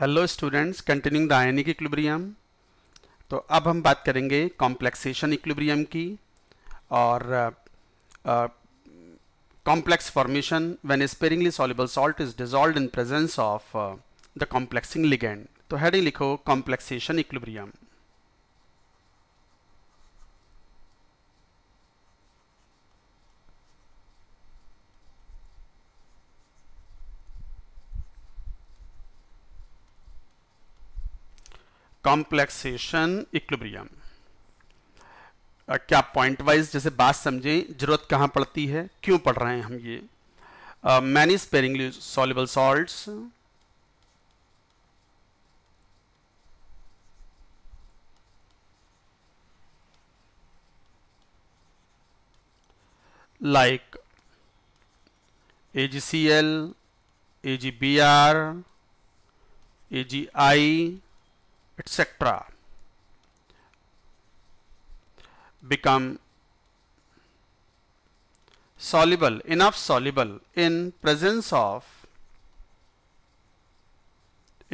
Hello students continuing the ionic equilibrium तो अब हम बात करेंगे कॉम्प्लेक्सेशन इक्लिब्रियम की और complex formation when sparingly soluble salt is dissolved in presence of the complexing ligand तो हेडिंग लिखो कॉम्प्लेक्सेशन इक्लिब्रियम कॉम्प्लेक्सेशन इक्लिब्रियम क्या पॉइंट वाइज जैसे बात समझें जरूरत कहां पड़ती है क्यों पढ़ रहे हैं हम ये many sparingly soluble salts are A G I etc become soluble enough soluble in presence of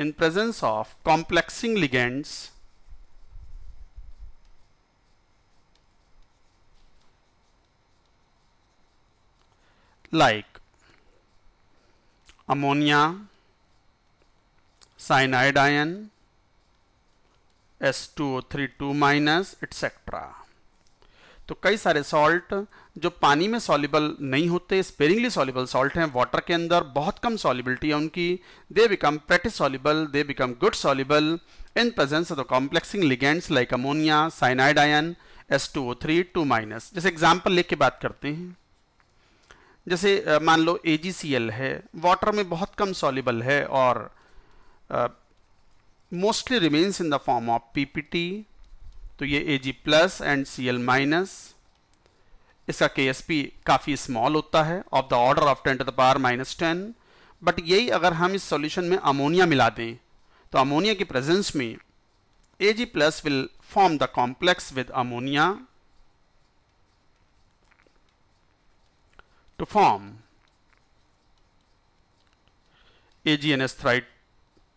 in presence of complexing ligands like ammonia cyanide ion two minus etcetera तो कई सारे सॉल्ट जो पानी में सॉलिबल नहीं होते स्पेरिंगली सॉलिबल सॉल्ट हैं water के अंदर बहुत कम सॉलिबिलिटी है उनकी they become practice soluble they become good soluble in presence of the complexing ligands like ammonia cyanide ion S two O three two minus जैसे एग्जाम्पल लेके बात करते हैं जैसे मान लो ए है वाटर में बहुत कम सॉलिबल है और mostly remains in the form of PPT तो ये G plus and C L minus इसका के काफ़ी स्मॉल होता है of the order of ten to the power minus ten but यही अगर हम इस सॉल्यूशन में अमोनिया मिला दें तो अमोनिया की प्रेजेंस में A G plus will form the complex with ammonia to form N AgNS3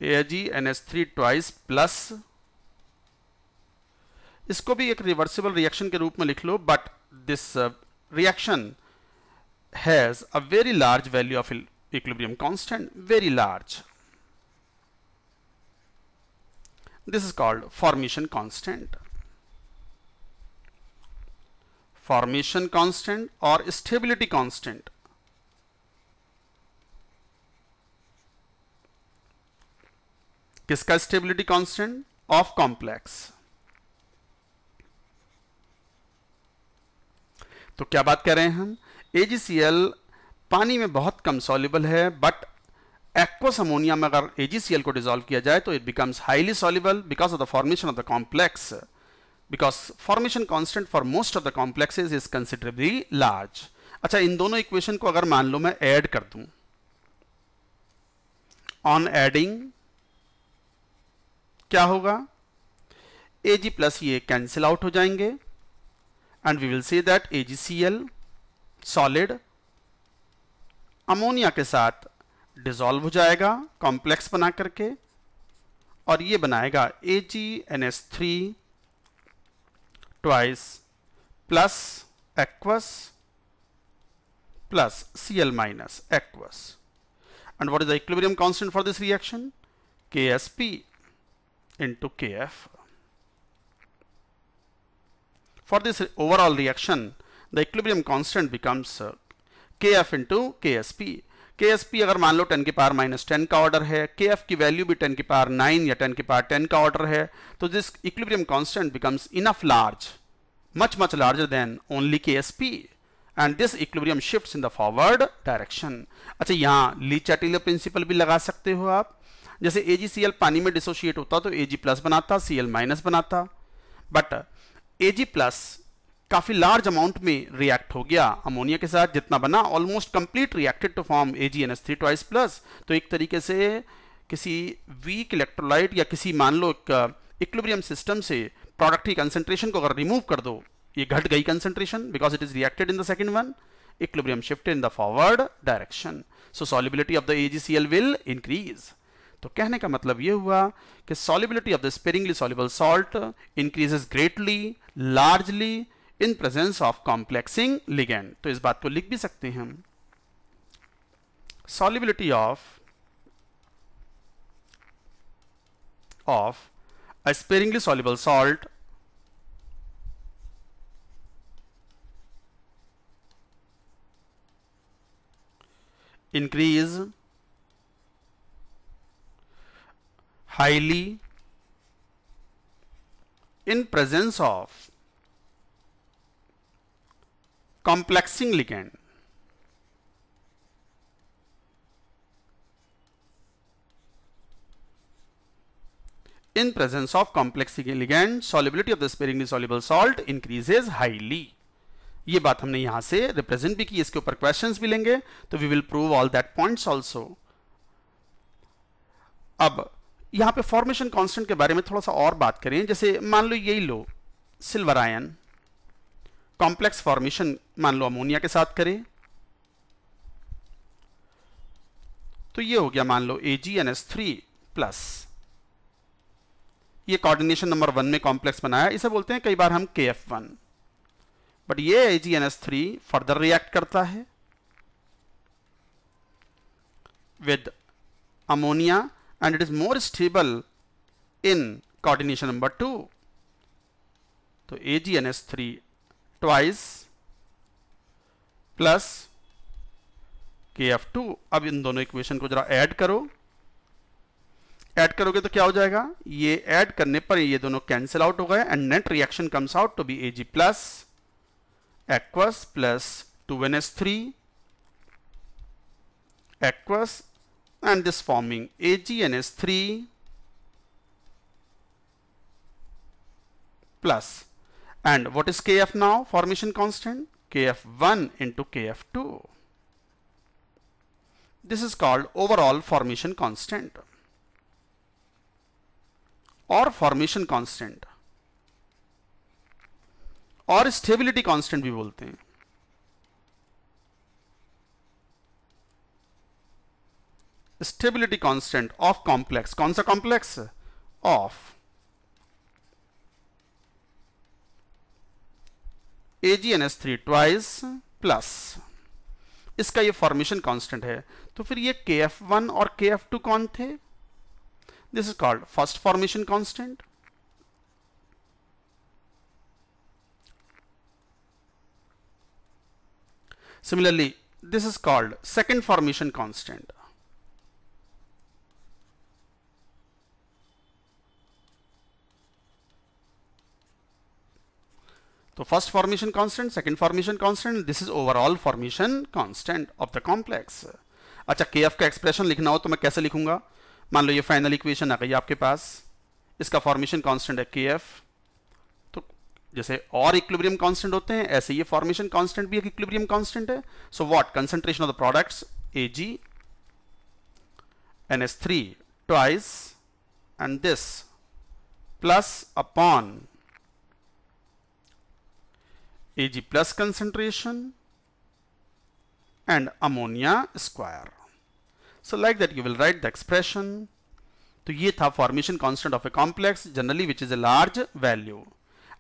AgNH3 twice plus इसको भी एक रिवर्सिबल रिएक्शन के रूप में लिख लो but this reaction has a very large value of equilibrium constant very large this is called formation constant formation constant or stability constant किसका stability constant of complex तो क्या बात कर रहे हैं हम एजीसीएल पानी में बहुत कम सॉल्युबल है बट एक्वस अमोनिया में अगर एजीसीएल को डिजोल्व किया जाए तो it becomes highly soluble because of the formation of the complex because formation constant for most of the complexes is considerably large अच्छा इन दोनों इक्वेशन को अगर मान लो मैं एड कर दू ऑन एडिंग क्या होगा ए जी प्लस ये कैंसिल आउट हो जाएंगे and we will see that A G C L solid ammonia के साथ डिजॉल्व हो जाएगा कॉम्प्लेक्स बना करके और ये बनाएगा A G N S three twice plus aqueous plus C L minus aqueous and what is the is constant for this reaction K S P into Kf. For this overall reaction, the equilibrium constant becomes uh, Kf into Ksp. Ksp agar maan lo 10 ki power minus 10 ka order hai Kf ki value bhi 10 ki power 9 ya 10 ki power 10 ka order hai to this equilibrium constant becomes enough large much much larger than only Ksp and this equilibrium shifts in the forward direction. acha yahan Le chatelier principle bhi laga sakte ho aap जैसे A G C L पानी में dissociate होता तो A G plus बनाता C L minus बनाता but G plus काफ़ी large amount में react हो गया अमोनिया के साथ जितना बना almost complete reacted to form A G N S three twice plus तो एक तरीके से किसी वीक इलेक्ट्रोलाइट या किसी मान लो एक इक्विलिब्रियम सिस्टम से प्रोडक्ट की कंसेंट्रेशन को अगर रिमूव कर दो ये घट गई concentration because it is reacted in the second one equilibrium shift in the forward direction so solubility of the AgCl will increase तो कहने का मतलब यह हुआ कि solubility of the sparingly soluble salt increases greatly largely in presence of complexing ligand तो इस बात को लिख भी सकते हैं हम solubility of of a sparingly soluble salt increase highly in presence of complexing ligand in presence of complexing ligand solubility of the sparingly soluble salt increases highly ये बात हमने यहाँ से रिप्रेजेंट भी की इसके ऊपर क्वेश्चंस भी लेंगे तो we will prove all that points also अब यहाँ पे फॉर्मेशन कांस्टेंट के बारे में थोड़ा सा और बात करें जैसे मान लो यही लो सिल्वर आयन कॉम्प्लेक्स फॉर्मेशन मान लो अमोनिया के साथ करें तो ये हो गया मान लो A G N S three plus ये कोऑर्डिनेशन नंबर वन में कॉम्प्लेक्स बनाया इसे बोलते हैं कई बार हम के एफ वन बट ये A G N S three further react करता है with ammonia and it is more stable in coordination number 2. So AgNH3 twice plus KF2 अब इन दोनों इक्वेशन को जरा ऐड करो ऐड करोगे तो क्या हो जाएगा ये ऐड करने पर ये दोनों कैंसिल आउट हो गए and net reaction comes out to be A G plus aqueous plus two N S three aqueous and this forming AgNH3 plus and what is Kf now formation constant Kf1 into Kf2 this is called overall formation constant or formation constant or stability constant we बोलते हैं stability constant of complex कौन सा complex of three twice plus इसका ये formation constant है तो फिर ये KF1 और KF2 कौन थे this is called first formation constant similarly this is called second formation constant तो first formation constant second formation constant this is overall formation constant of the complex अच्छा K का एक्सप्रेशन लिखना हो तो मैं कैसे लिखूंगा मान लो ये फाइनल इक्वेशन आ गई आपके पास इसका फॉर्मेशन कांस्टेंट है के तो जैसे और इक्विब्रियम कांस्टेंट होते हैं ऐसे ये फॉर्मेशन कांस्टेंट भी एक इक्विब्रियम कांस्टेंट है so what concentration of the products A G N S three twice and this plus upon Ag plus concentration and ammonia square. So like that you will write the expression. तो ये था formation constant of a complex generally which is a large value.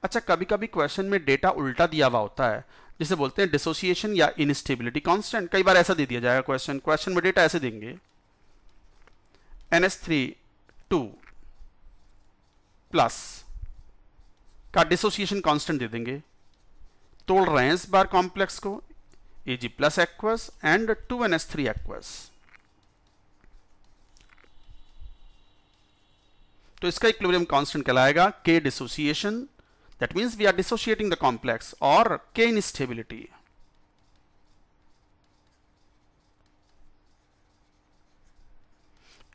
अच्छा कभी कभी question में data उल्टा दिया हुआ होता है जिसे बोलते हैं dissociation या instability constant. कई बार ऐसा दे दिया जाएगा question. Question में data ऐसे देंगे NS3 2 plus का dissociation constant दे देंगे तोड़ रहे हैं इस बार कॉम्प्लेक्स को Ag plus aqueous and 2NH3 aqueous तो इसका इक्विलिब्रियम कांस्टेंट कहलाएगा K dissociation that means we are dissociating the complex और K instability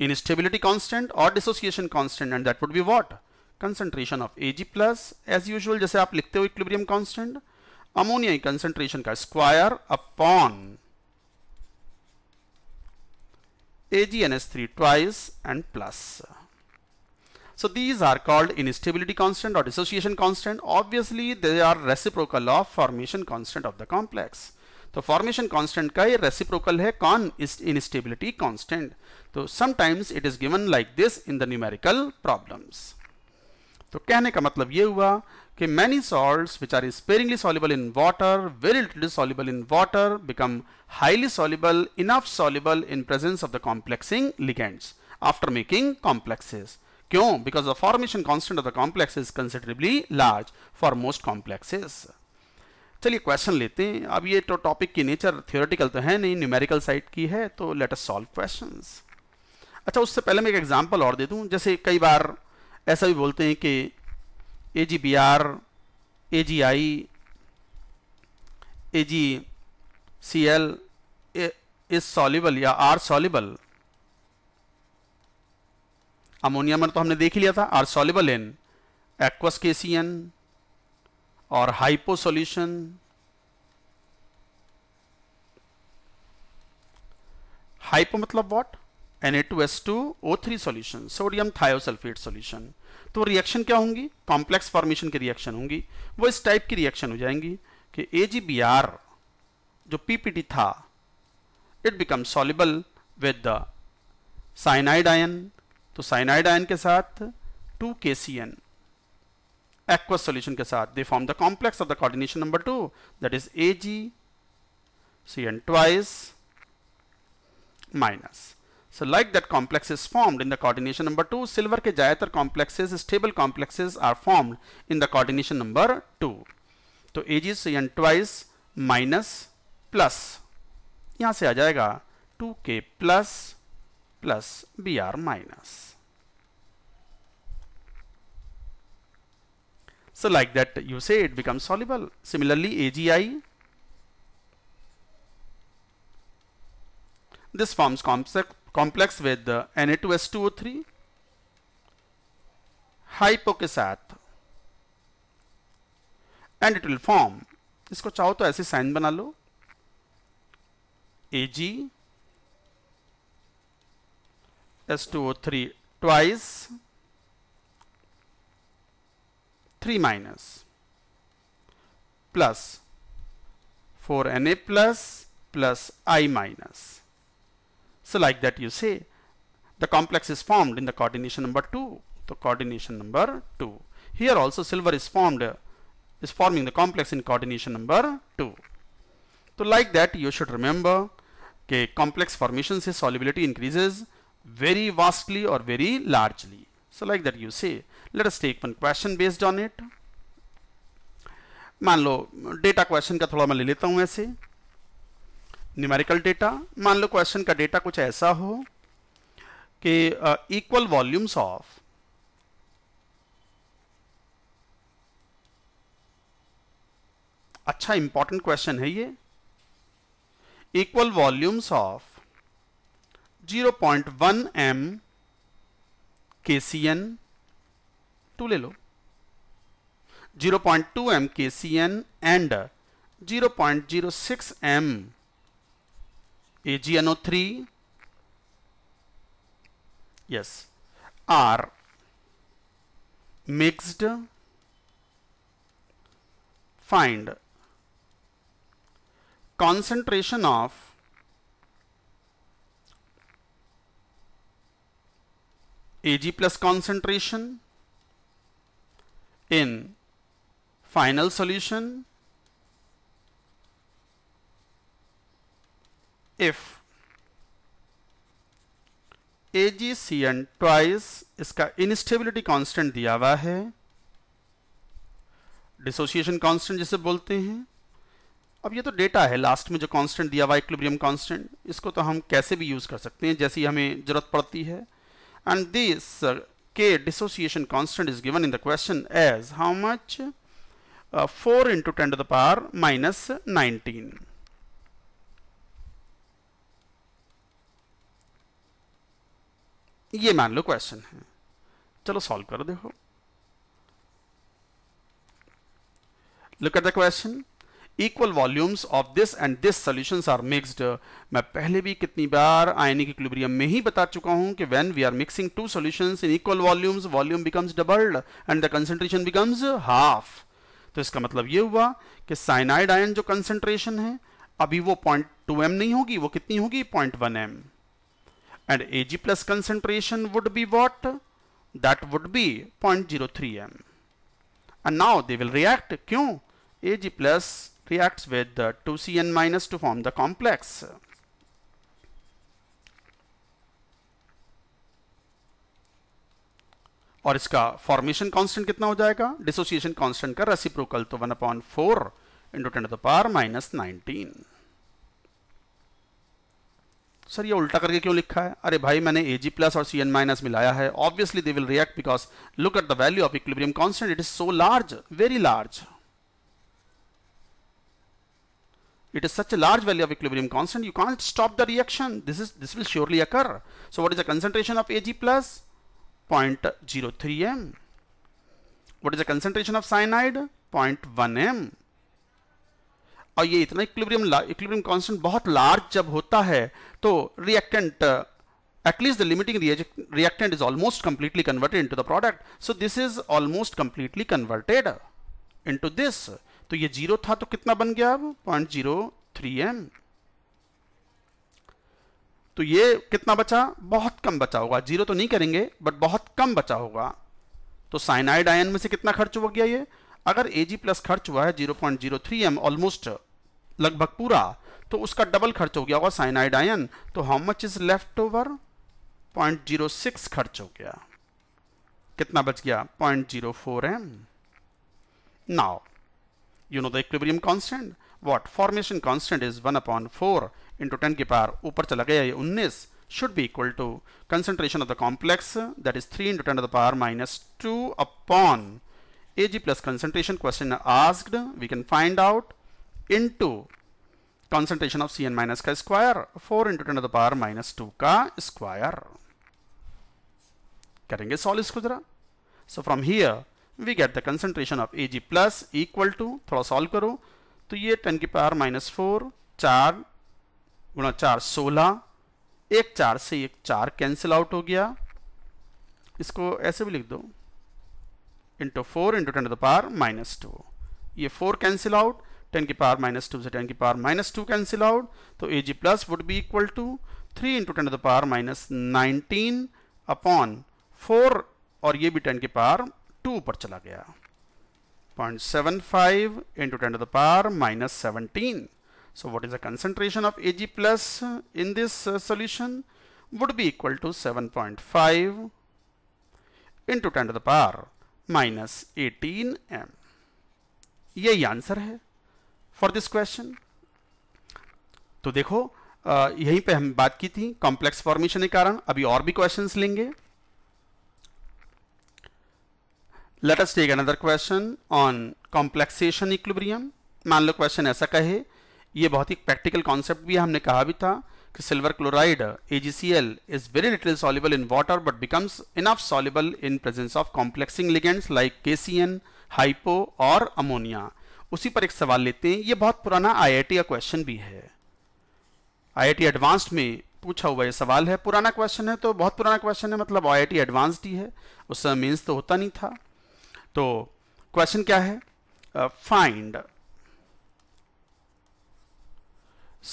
instability constant or dissociation constant and that would be what concentration of Ag plus as usual जैसे आप लिखते हो equilibrium constant ammonia concentration का square upon AgNH3 twice and plus. So these are called instability constant or dissociation constant. Obviously they are reciprocal of formation constant of the complex. तो formation constant का ये reciprocal है कौन is instability constant. तो sometimes it is given like this in the numerical problems. तो कहने का मतलब ये हुआ कि many salts which are sparingly soluble in water, very little soluble in water, become highly soluble, enough soluble in presence of the complexing ligands after making complexes. क्यों? Because the formation constant of the complex is considerably large for most complexes. चलिए question लेते हैं अब ये तो topic की nature theoretical तो है नहीं न्यूमेरिकल साइड की है तो लेट अस सॉल्व क्वेश्चंस अच्छा उससे पहले मैं एक एग्जांपल और दे दूं जैसे कई बार ऐसा भी बोलते हैं कि A G B R A G I A G C L is soluble या आर सॉलिबल में तो हमने देख लिया था are soluble in aqueous KCN और हाइपो सोल्यूशन हाइपो मतलब what three solution sodium thiosulfate solution तो रिएक्शन क्या होंगी कॉम्प्लेक्स फॉर्मेशन की रिएक्शन होंगी वो इस टाइप की रिएक्शन हो जाएंगी कि ए जो पीपीटी था it become soluble with the cyanide ion तो साइनाइड आयन के साथ टू के सी एन एक्वस सोल्यूशन के साथ they form the complex of the coordination number two that is A G C N twice minus So like that complex is formed in the coordination number 2, silver ke jayatar complexes, stable complexes are formed in the coordination number 2. So एजिस twice minus plus. Minus plus यहाँ 2k plus Br minus. So like that you say it becomes soluble. Similarly AGI this forms complex complex with Na2H2O3 hypo के साथ and it will form इसको चाहो तो ऐसे sign बना लो Ag S2O3 twice 3 minus plus 4Na plus plus I minus So like that you say the complex is formed in the coordination number 2, the coordination number 2. Here also silver is formed, is forming the complex in coordination number 2. So like that you should remember okay, complex formations his solubility increases very vastly or very largely. So like that you say, let us take one question based on it. मान लो data question का थोड़ा मैं ले लेता हूँ ऐसे numerical data मान लो क्वेश्चन का डेटा कुछ ऐसा हो कि इक्वल वॉल्यूम्स ऑफ अच्छा इंपॉर्टेंट क्वेश्चन है ये equal volumes of 0.1 M K C N to ले लो 0.2 M K C N and zero zero point six M AgNO3 yes are mixed find concentration of Ag plus concentration in final solution if N twice इसका instability constant दिया हुआ है dissociation constant जिसे बोलते हैं अब ये तो डेटा है लास्ट में जो कांस्टेंट दिया हुआ इक्लिब्रियम कांस्टेंट इसको तो हम कैसे भी यूज़ कर सकते हैं जैसी हमें ज़रूरत पड़ती है and this K dissociation constant is given in the question as how much four into ten to the power minus nineteen ये मान लो क्वेश्चन है चलो सॉल्व करो देखो look at the question equal volumes of this and this solutions are mixed मैं पहले भी कितनी बार आयनिक इक्विलिब्रियम में ही बता चुका हूं कि when we are mixing two solutions in equal volumes volume becomes doubled and the concentration becomes half तो इसका मतलब यह हुआ कि साइनाइड आयन जो कंसंट्रेशन है अभी वो पॉइंट टू एम नहीं होगी वो कितनी होगी point one M and Ag plus concentration would be what? That would be 0.03 m. And now they will react. Why? Ag plus reacts with the 2Cn minus to form the complex. और इसका formation constant कितना हो जाएगा dissociation constant का reciprocal तो one upon four into ten to the power minus nineteen sir ये उल्टा करके क्यों लिखा है अरे भाई मैंने ए प्लस और सी एन माइनस मिलाया है obviously they will react because look at the value of equilibrium constant it is so large very large it is such a large value of equilibrium constant you can't stop the reaction this is this will surely occur so what is the concentration of A G plus point zero three M what is the concentration of cyanide point one M और ये इतना equilibrium equilibrium constant बहुत large जब होता है तो reactant at least the limiting reactant is almost completely converted into the product so this is almost completely converted into this तो ये जीरो था तो कितना बन गया अब पॉइंट जीरो थ्री एम तो ये कितना बचा बहुत कम बचा होगा जीरो तो नहीं करेंगे बट बहुत कम बचा होगा तो साइनाइड आयन में से कितना खर्च हो गया ये अगर एजी प्लस खर्च हुआ है zero point zero three M almost लगभग पूरा तो उसका डबल खर्च हो गया होगा साइनाइड आयन तो how much is left over point zero six खर्च हो गया कितना बच गया point zero four M now you know the equilibrium constant what formation constant is one upon four into ten के पार ऊपर चला गया ये उन्नीस should be equal to concentration of the complex that is 3 into 10 the power minus two upon A G plus concentration question asked we can find out into concentration of C N minus का square four into ten the power minus two का square करेंगे solve इसको जरा so from here we get the concentration of A G plus equal to थोड़ा solve करो तो ये ten की पावर माइनस फोर चार गुणा चार सोलह एक चार से एक चार कैंसिल आउट हो गया इसको ऐसे भी लिख दो into four into ten the power minus two ये फोर कैंसिल आउट 10 की पावर माइनस टू से 10 की power minus two cancel out तो A G plus would be equal to three into ten the power minus nineteen upon four और ये भी ten की power to पर चला गया point seven five into ten the power minus seventeen so what is the concentration of Ag plus in this uh, solution would be equal to 7.5 into 10 to the power minus eighteen M यही answer है for this question तो देखो यहीं पे हम बात की थी कॉम्प्लेक्स फॉर्मेशन के कारण अभी और भी क्वेश्चन लेंगे let us take another question on complexation equilibrium मान लो क्वेश्चन ऐसा कहे ये बहुत ही प्रैक्टिकल कॉन्सेप्ट भी हमने कहा भी था कि silver chloride AgCl is very little soluble in water but becomes enough soluble in presence of complexing ligands like KCN hypo और अमोनिया उसी पर एक सवाल लेते हैं ये बहुत पुराना आईआईटी का क्वेश्चन भी है आईआईटी एडवांस्ड में पूछा हुआ ये सवाल है पुराना क्वेश्चन है तो बहुत पुराना क्वेश्चन है मतलब आई एडवांस्ड ही है उस समय मीन्स तो होता नहीं था तो क्वेश्चन क्या है find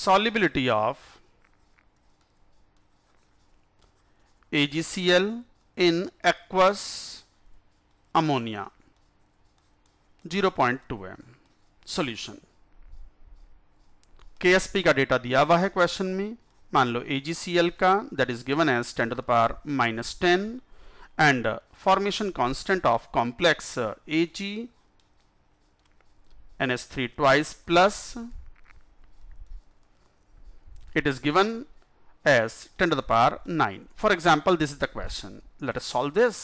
solubility of AgCl in aqueous ammonia 0.2 m solution के का डेटा दिया हुआ है क्वेश्चन में मान लो ए का that is given as ten to the power minus ten and formation constant of complex A G N S three twice plus it is given as 10 to the power 9 for example this is the question let us solve this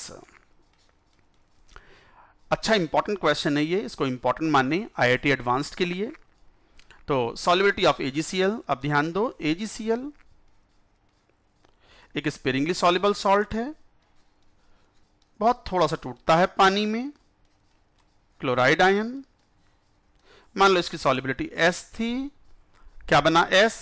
अच्छा important question है ये इसको important मानने आई advanced के लिए तो solubility of AgCl अब ध्यान दो एजीसीएल एक स्पेरिंगली सॉलिबल सॉल्ट है बहुत थोड़ा सा टूटता है पानी में क्लोराइड आयन मान लो इसकी सॉलिबिलिटी एस थी क्या बना एस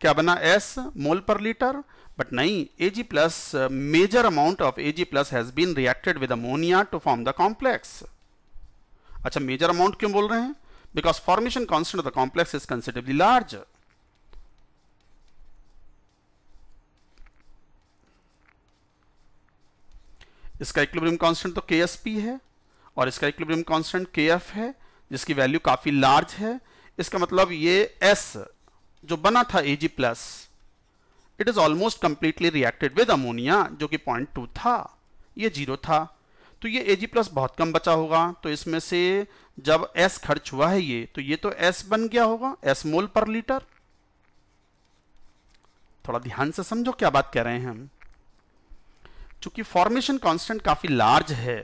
क्या बना एस मोल पर litre But nahin, Ag+, uh, major amount of Ag+, has been reacted with ammonia to form the complex. अच्छा मेजर अमाउंट क्यों बोल रहे हैं because formation constant of the complex is considerably large इसका equilibrium constant तो KSP है और इसका इक्विलिब्रियम कांस्टेंट एफ है जिसकी वैल्यू काफी लार्ज है इसका मतलब ये एस जो बना था plus it is almost completely reacted with ammonia जो कि पॉइंट टू था ये जीरो था तो ये ए जी प्लस बहुत कम बचा होगा तो इसमें से जब एस खर्च हुआ है ये तो ये तो एस बन गया होगा एस मोल पर लीटर थोड़ा ध्यान से समझो क्या बात कह रहे हैं हम चूंकि फॉर्मेशन कांस्टेंट काफी लार्ज है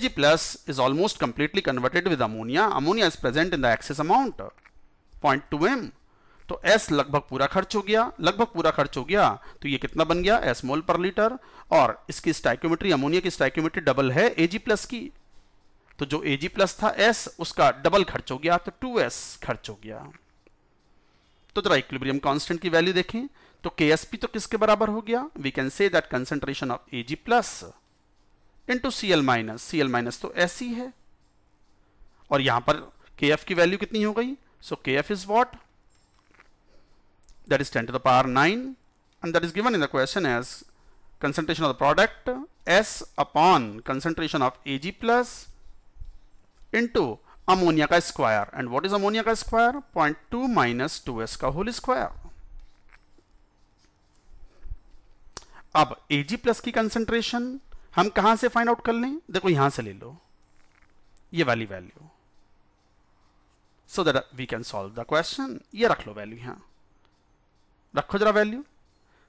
G plus is almost completely converted with ammonia ammonia is present in the excess amount point two M तो S लगभग पूरा खर्च हो गया लगभग पूरा खर्च हो गया तो ये कितना बन गया S मोल पर लीटर और इसकी स्टाइक्योमेट्री अमोनिया की स्टाइक्योमेट्री डबल है Ag प्लस की तो जो Ag प्लस था S उसका डबल खर्च हो गया तो 2S खर्च हो गया तो जरा इक्विलिब्रियम कांस्टेंट की वैल्यू देखें तो KSP तो किसके बराबर हो गया we can say that concentration of Ag plus into C L minus C L minus तो ऐसी है और यहां पर के एफ की वैल्यू कितनी हो गई so K F is what that is 10 to the power 9 and that is given in the question as concentration of the product S upon concentration of Ag plus into ammonia का square and what is ammonia का square point two minus two S का whole square अब Ag plus की concentration हम कहां से find out कर लें देखो यहां से ले लो ये वाली value so that we can solve the question ये रख लो वैल्यू यहां रखो जरा वैल्यू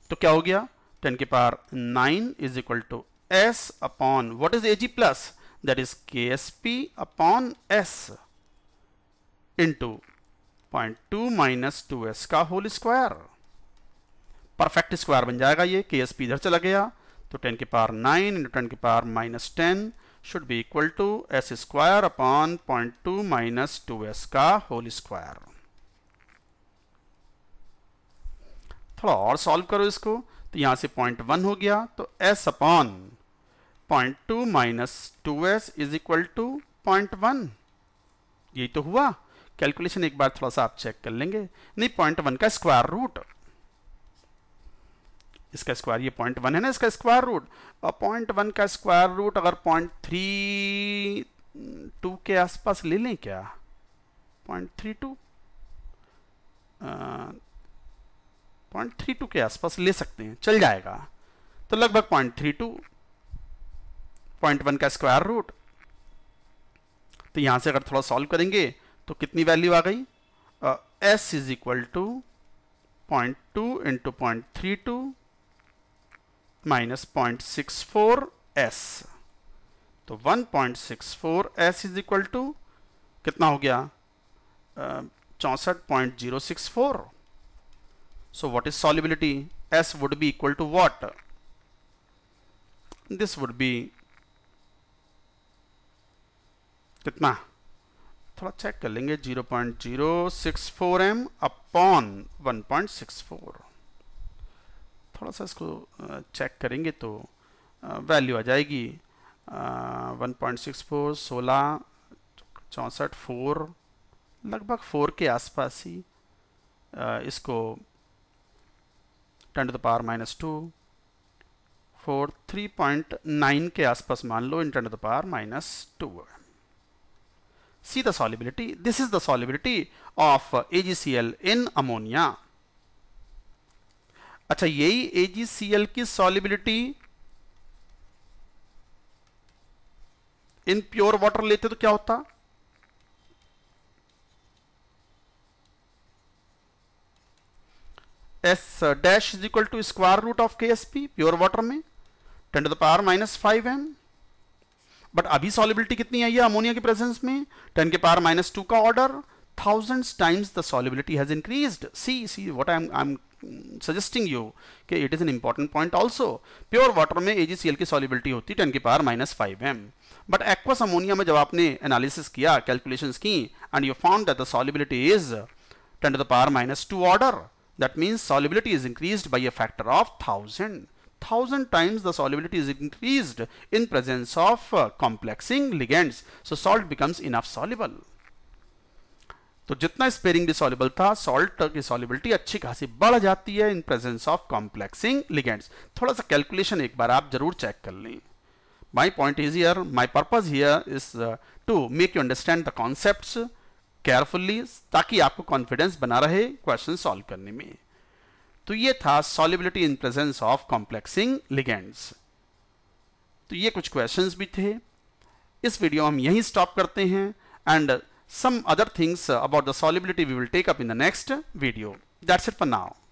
तो क्या हो गया टेन के पार nine is equal to S upon what is A G plus that is K S P upon S into point two minus two S का होल स्क्वायर परफेक्ट स्क्वायर बन जाएगा ये के एस पी इधर चला गया तो टेन के पार नाइन इंटू टेन के पार minus ten should be equal to S square upon point two minus two S का होल स्क्वायर थोड़ा और सॉल्व करो इसको तो यहाँ से पॉइंट वन हो गया तो S upon point two minus two S is equal to point one यही तो हुआ कैलकुलेशन एक बार थोड़ा सा आप चेक कर लेंगे नहीं पॉइंट वन का स्क्वायर रूट इसका स्क्वायर ये पॉइंट वन है ना इसका स्क्वायर रूट और पॉइंट वन का स्क्वायर रूट अगर पॉइंट थ्री टू के आसपास ले लें क्या point three two point three two के आसपास ले सकते हैं चल जाएगा तो लगभग point three two point one का स्क्वायर रूट तो यहां से अगर थोड़ा सॉल्व करेंगे तो कितनी वैल्यू आ गई S is equal to point two into point three two minus point six four S तो one point six four S is equal to कितना हो गया चौंसठ point zero six four So what is solubility? S would be equal to what? This would be कितना थोड़ा check कर लेंगे 0.064 m upon 1.64 थोड़ा सा इसको चेक करेंगे तो वैल्यू आ जाएगी वन पॉइंट सिक्स फोर सोलह चौंसठ फोर लगभग फोर के आसपास ही इसको 10 to the power minus two four three point nine के आसपास मान लो in ten to the power minus two see the solubility this is the solubility of L in ammonia अच्छा यही एजीसीएल की सॉलिबिलिटी इन प्योर वाटर लेते तो क्या होता S dash is equal to square root of K S P pure water में ten to the power minus five M but अभी solubility कितनी आई है अमोनिया के प्रेजेंस में टेन के पावर माइनस टू का order thousands times the solubility has increased see see what I am suggesting you कि it is an important point also pure water में एजीसीएल की सॉलिबिलिटी होती है टेन के power minus five M but aqueous ammonia में जब आपने analysis किया कैलकुलेशन की and you found that the solubility is ten to the power minus two order That means solubility is increased by a factor of 1000. 1000 times the solubility is increased in presence of uh, complexing ligands. So salt becomes enough soluble. So, जितना is soluble था salt की solubility अच्छी खासी बढ़ जाती है in presence of complexing ligands. थोड़ा सा calculation एक बार आप जरूर check कर लें my point is here my purpose here is uh, to make you understand the concepts carefully ताकि आपको कॉन्फिडेंस बना रहे क्वेश्चन सॉल्व करने में तो ये था solubility in presence of complexing ligands तो ये कुछ क्वेश्चंस भी थे इस वीडियो हम यहीं स्टॉप करते हैं and some other things about the solubility we will take up in the next video that's it for now